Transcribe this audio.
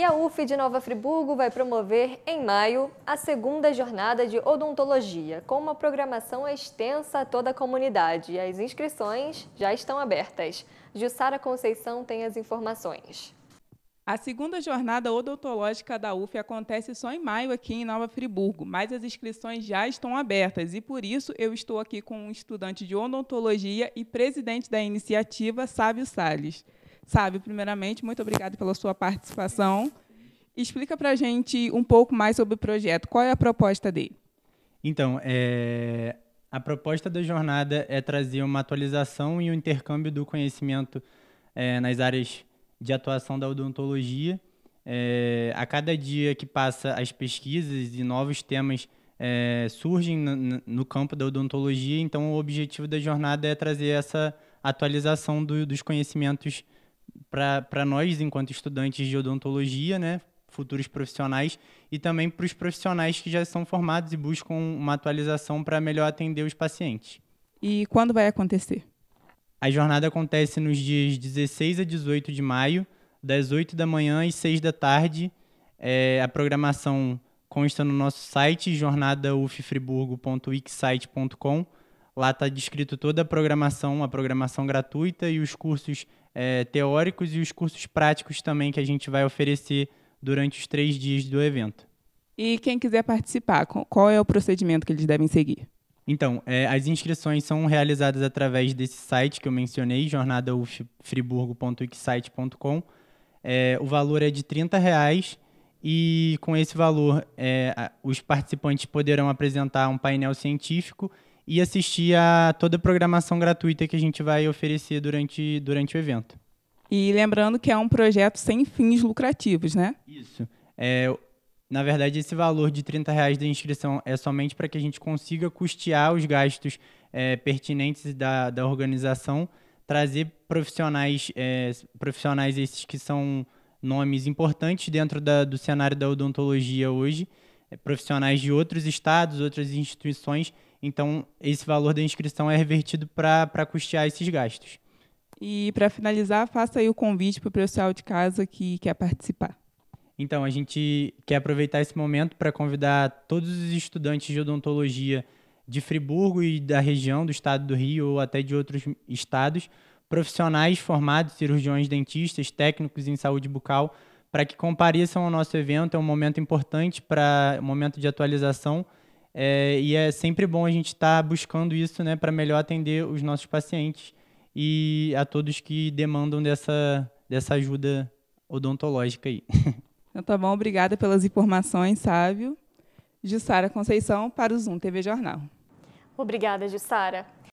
E a UF de Nova Friburgo vai promover, em maio, a segunda jornada de odontologia, com uma programação extensa a toda a comunidade. As inscrições já estão abertas. Jussara Conceição tem as informações. A segunda jornada odontológica da UF acontece só em maio aqui em Nova Friburgo, mas as inscrições já estão abertas e por isso eu estou aqui com um estudante de odontologia e presidente da iniciativa, Sábio Sales. Sabe, primeiramente, muito obrigado pela sua participação. Explica para a gente um pouco mais sobre o projeto. Qual é a proposta dele? Então, é, a proposta da jornada é trazer uma atualização e o um intercâmbio do conhecimento é, nas áreas de atuação da odontologia. É, a cada dia que passa, as pesquisas e novos temas é, surgem no, no, campo da odontologia, então o objetivo da jornada é trazer essa atualização do, dos conhecimentos para nós, enquanto estudantes de odontologia, né, futuros profissionais, e também para os profissionais que já são formados e buscam uma atualização para melhor atender os pacientes. E quando vai acontecer? A jornada acontece nos dias 16 a 18 de maio, das 8 da manhã e 6 da tarde. É, a programação consta no nosso site, jornadaufriburgo.wixsite.com.br Lá está descrito toda a programação, a programação gratuita e os cursos é, teóricos e os cursos práticos também que a gente vai oferecer durante os três dias do evento. E quem quiser participar, qual é o procedimento que eles devem seguir? Então, é, as inscrições são realizadas através desse site que eu mencionei, jornadauffriburgo.wixsite.com. É, o valor é de R$ reais e com esse valor é, os participantes poderão apresentar um painel científico e assistir a toda a programação gratuita que a gente vai oferecer durante, durante o evento. E lembrando que é um projeto sem fins lucrativos, né? Isso. É, na verdade, esse valor de 30 reais da inscrição é somente para que a gente consiga custear os gastos é, pertinentes da, da organização, trazer profissionais, é, profissionais esses que são nomes importantes dentro da, do cenário da odontologia hoje, é, profissionais de outros estados, outras instituições então, esse valor da inscrição é revertido para custear esses gastos. E para finalizar, faça aí o convite para o pessoal de casa que quer participar. Então, a gente quer aproveitar esse momento para convidar todos os estudantes de odontologia de Friburgo e da região do estado do Rio ou até de outros estados, profissionais formados, cirurgiões dentistas, técnicos em saúde bucal, para que compareçam ao nosso evento. É um momento importante para um momento de atualização é, e é sempre bom a gente estar tá buscando isso né, para melhor atender os nossos pacientes e a todos que demandam dessa, dessa ajuda odontológica aí. Então tá bom, obrigada pelas informações, Sávio. Jussara Conceição para o Zoom TV Jornal. Obrigada, Jussara.